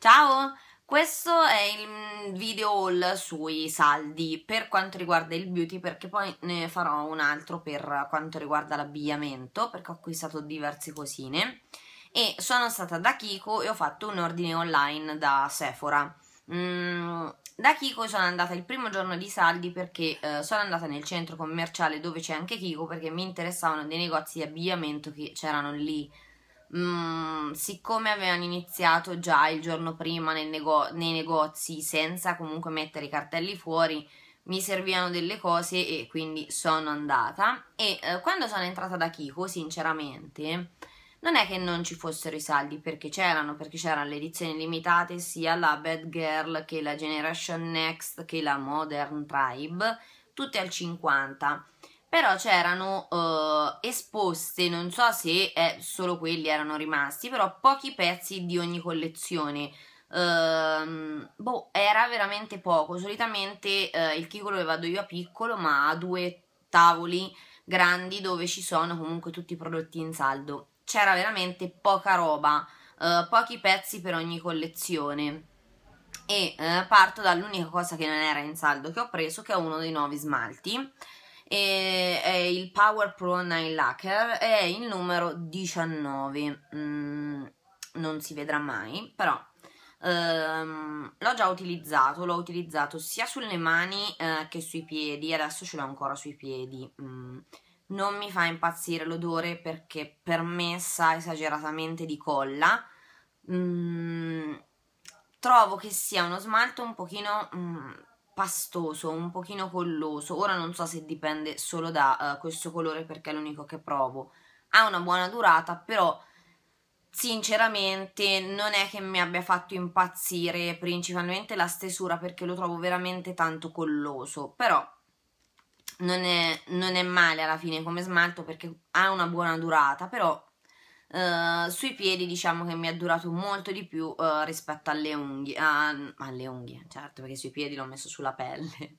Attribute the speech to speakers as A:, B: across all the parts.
A: Ciao! Questo è il video haul sui saldi per quanto riguarda il beauty perché poi ne farò un altro per quanto riguarda l'abbigliamento perché ho acquistato diverse cosine e sono stata da Kiko e ho fatto un ordine online da Sephora. Mm, da Kiko sono andata il primo giorno di saldi perché eh, sono andata nel centro commerciale dove c'è anche Kiko perché mi interessavano dei negozi di abbigliamento che c'erano lì Mm, siccome avevano iniziato già il giorno prima nego- nei negozi senza comunque mettere i cartelli fuori, mi servivano delle cose e quindi sono andata. E eh, quando sono entrata da Kiko, sinceramente, non è che non ci fossero i saldi perché c'erano, perché c'erano le edizioni limitate sia la Bad Girl che la Generation Next che la Modern Tribe, tutte al 50 però c'erano uh, esposte, non so se eh, solo quelli erano rimasti, però pochi pezzi di ogni collezione. Uh, boh, era veramente poco. Solitamente uh, il chicolo lo vado io a piccolo, ma a due tavoli grandi dove ci sono comunque tutti i prodotti in saldo. C'era veramente poca roba, eh, pochi pezzi per ogni collezione. E parto dall'unica cosa che non era in saldo che ho preso, che è uno dei nuovi smalti e, e il Power Pro 9 Lacquer è il numero 19, mm, non si vedrà mai, però ehm, l'ho già utilizzato, l'ho utilizzato sia sulle mani eh, che sui piedi, adesso ce l'ho ancora sui piedi. Mm. Non mi fa impazzire l'odore perché per me sa esageratamente di colla. Mm, trovo che sia uno smalto un pochino mh, mm, pastoso, un pochino colloso. Ora non so se dipende solo da uh, questo colore perché è l'unico che provo. Ha una buona durata, però sinceramente non è che mi abbia fatto impazzire principalmente la stesura perché lo trovo veramente tanto colloso, però non è, non è male alla fine come smalto perché ha una buona durata, però eh, sui piedi diciamo che mi è durato molto di più uh, rispetto alle unghie, uh, alle unghie, certo perché sui piedi l'ho messo sulla pelle,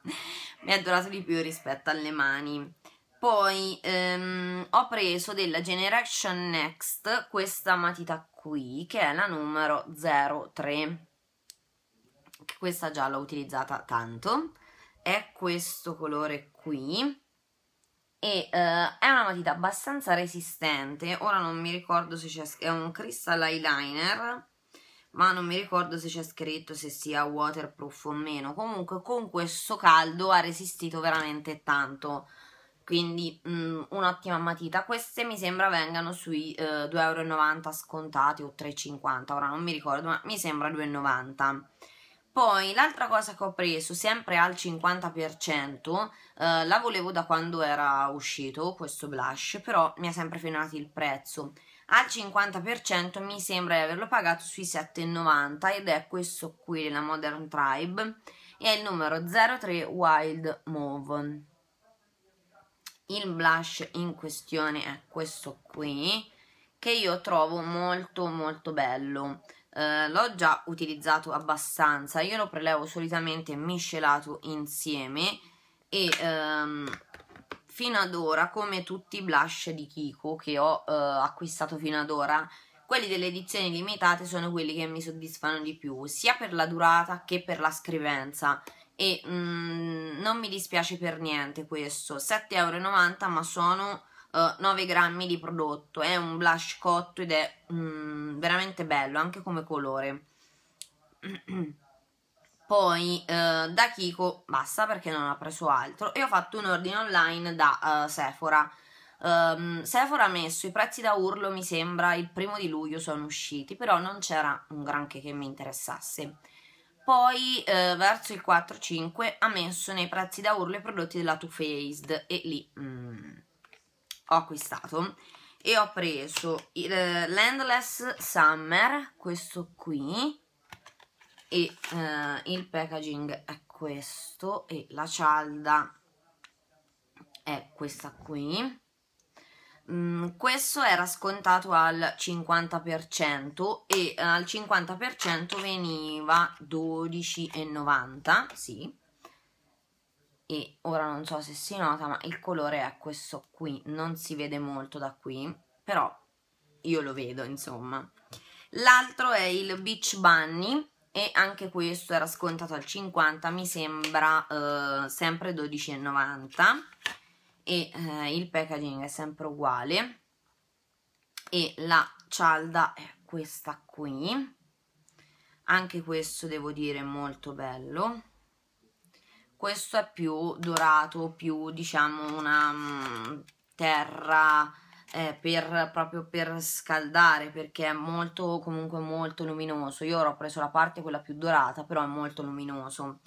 A: mi è durato di più rispetto alle mani. Poi um, ho preso della Generation Next questa matita qui che è la numero 03, questa già l'ho utilizzata tanto, è questo colore qui e uh, è una matita abbastanza resistente, ora non mi ricordo se c'è è un crystal eyeliner, ma non mi ricordo se c'è scritto se sia waterproof o meno, comunque con questo caldo ha resistito veramente tanto, quindi mh, mm, un'ottima matita, queste mi sembra vengano sui uh, eh, 2,90€ scontati o 3,50 ora non mi ricordo, ma mi sembra 2,90 poi l'altra cosa che ho preso, sempre al 50%, eh, la volevo da quando era uscito questo blush, però mi ha sempre frenato il prezzo. Al 50% mi sembra di averlo pagato sui 7,90 ed è questo qui della Modern Tribe e è il numero 03 Wild Move. Il blush in questione è questo qui che io trovo molto molto bello. Eh, l'ho già utilizzato abbastanza, io lo prelevo solitamente miscelato insieme e ehm, fino ad ora, come tutti i blush di Kiko che ho eh, acquistato fino ad ora, quelli delle edizioni limitate sono quelli che mi soddisfano di più, sia per la durata che per la scrivenza e mh, mm, non mi dispiace per niente questo, 7,90€ ma sono uh, eh, 9 grammi di prodotto, è un blush cotto ed è mm, veramente bello anche come colore. Poi uh, da Kiko basta perché non ho preso altro e ho fatto un ordine online da uh, Sephora. Um, Sephora ha messo i prezzi da urlo, mi sembra, il primo di luglio sono usciti, però non c'era un granché che mi interessasse. Poi eh, verso il 4-5 ha messo nei prezzi da urlo i prodotti della Too Faced e lì mm, ho acquistato e ho preso il eh, Landless Summer, questo qui, e eh, il packaging è questo e la cialda è questa qui. Mm, questo era scontato al 50% e al 50% veniva 12,90, sì e ora non so se si nota ma il colore è questo qui, non si vede molto da qui, però io lo vedo insomma. L'altro è il Beach Bunny e anche questo era scontato al 50, mi sembra eh, sempre 12,90 e eh, il packaging è sempre uguale e la cialda è questa qui anche questo devo dire molto bello questo è più dorato, più diciamo una mm, terra eh, per, proprio per scaldare perché è molto comunque molto luminoso. Io ho preso la parte quella più dorata, però è molto luminoso.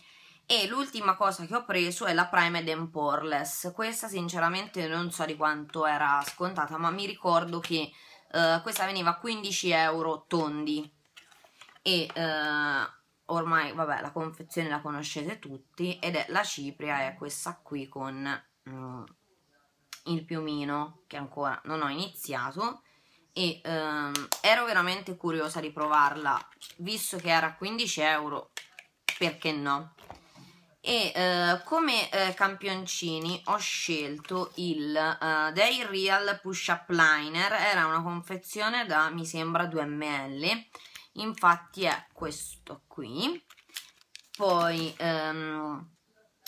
A: E l'ultima cosa che ho preso è la Primed and Poreless. Questa sinceramente non so di quanto era scontata, ma mi ricordo che eh, questa veniva a 15 euro tondi. E eh, ormai vabbè la confezione la conoscete tutti ed è la cipria è questa qui con mm, il piumino che ancora non ho iniziato e ehm, ero veramente curiosa di provarla visto che era 15 euro perché no e eh, come eh, campioncini ho scelto il eh, Day Real Push Up Liner era una confezione da mi sembra 2 ml infatti è questo qui poi ehm,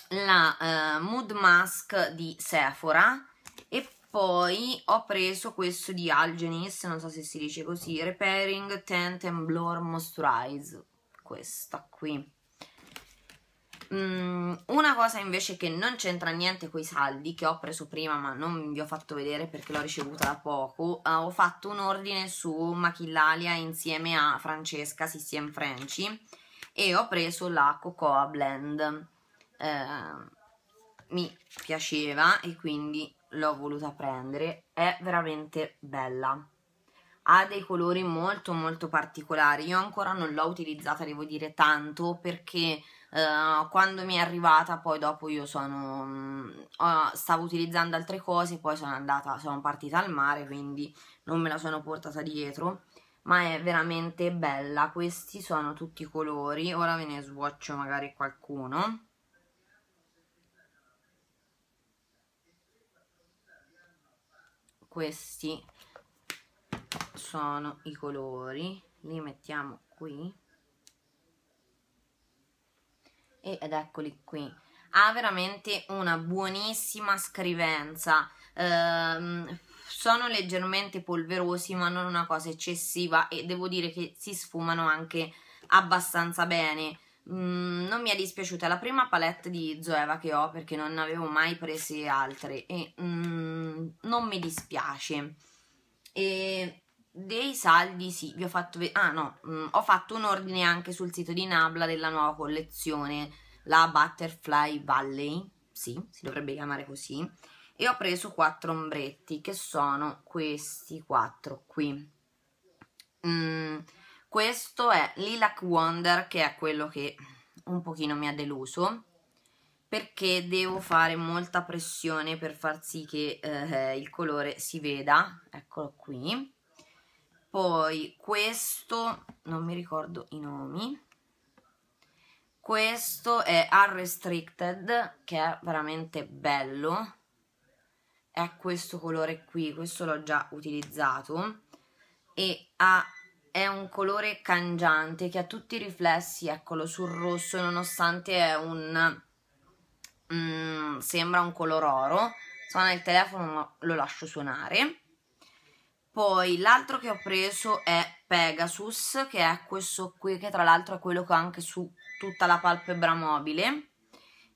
A: la eh, Mood Mask di Sephora e poi ho preso questo di Algenis, non so se si dice così, Repairing Tent and Blur Moisturize, questa qui. Mm, una cosa invece che non c'entra niente con i saldi, che ho preso prima ma non vi ho fatto vedere perché l'ho ricevuta da poco, uh, ho fatto un ordine su Machillalia insieme a Francesca Sissien Franci e ho preso la Cocoa Blend. Uh, mi piaceva e quindi l'ho voluta prendere. È veramente bella. Ha dei colori molto molto particolari. Io ancora non l'ho utilizzata, devo dire, tanto perché Ehm, quando mi è arrivata, poi dopo io sono. Mh, mm, stavo utilizzando altre cose, poi sono andata, sono partita al mare, quindi non me la sono portata dietro. Ma è veramente bella. Questi sono tutti i colori. Ora ve ne swatcho magari qualcuno. Questi sono i colori. Li mettiamo qui ed eccoli qui ha veramente una buonissima scrivenza eh, sono leggermente polverosi ma non una cosa eccessiva e devo dire che si sfumano anche abbastanza bene Mm, non mi è dispiaciuta la prima palette di Zoeva che ho perché non ne avevo mai prese altre e mm, non mi dispiace e dei saldi sì, vi ho fatto vedere, ah no, mh, mm, ho fatto un ordine anche sul sito di Nabla della nuova collezione, la Butterfly Valley, sì, si dovrebbe chiamare così, e ho preso quattro ombretti, che sono questi quattro qui. Mm, questo è Lilac Wonder, che è quello che un pochino mi ha deluso, perché devo fare molta pressione per far sì che eh, il colore si veda, eccolo qui, poi questo non mi ricordo i nomi questo è Unrestricted che è veramente bello è questo colore qui questo l'ho già utilizzato e ha, è un colore cangiante che ha tutti i riflessi eccolo sul rosso nonostante è un mm, sembra un color oro suona il telefono lo lascio suonare poi l'altro che ho preso è Pegasus, che è questo qui, che tra l'altro è quello che ho anche su tutta la palpebra mobile.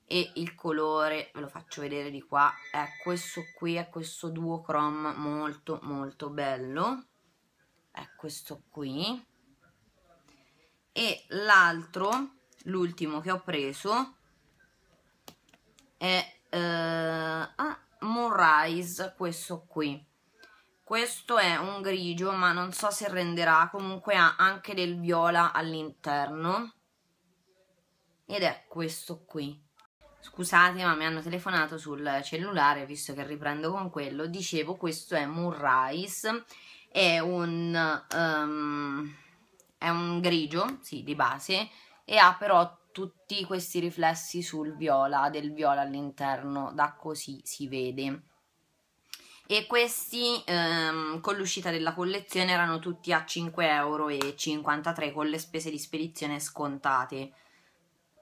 A: E il colore, ve lo faccio vedere di qua, è questo qui, è questo duochrome molto molto bello. È questo qui. E l'altro, l'ultimo che ho preso, è eh, ah, Moonrise, questo qui questo è un grigio ma non so se renderà comunque ha anche del viola all'interno ed è questo qui scusate ma mi hanno telefonato sul cellulare visto che riprendo con quello dicevo questo è Murrais è un, um, è un grigio sì, di base e ha però tutti questi riflessi sul viola del viola all'interno da così si vede e questi ehm, con l'uscita della collezione erano tutti a 5,53 euro con le spese di spedizione scontate.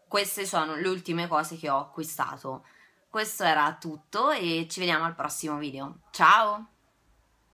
A: Queste sono le ultime cose che ho acquistato. Questo era tutto e ci vediamo al prossimo video. Ciao!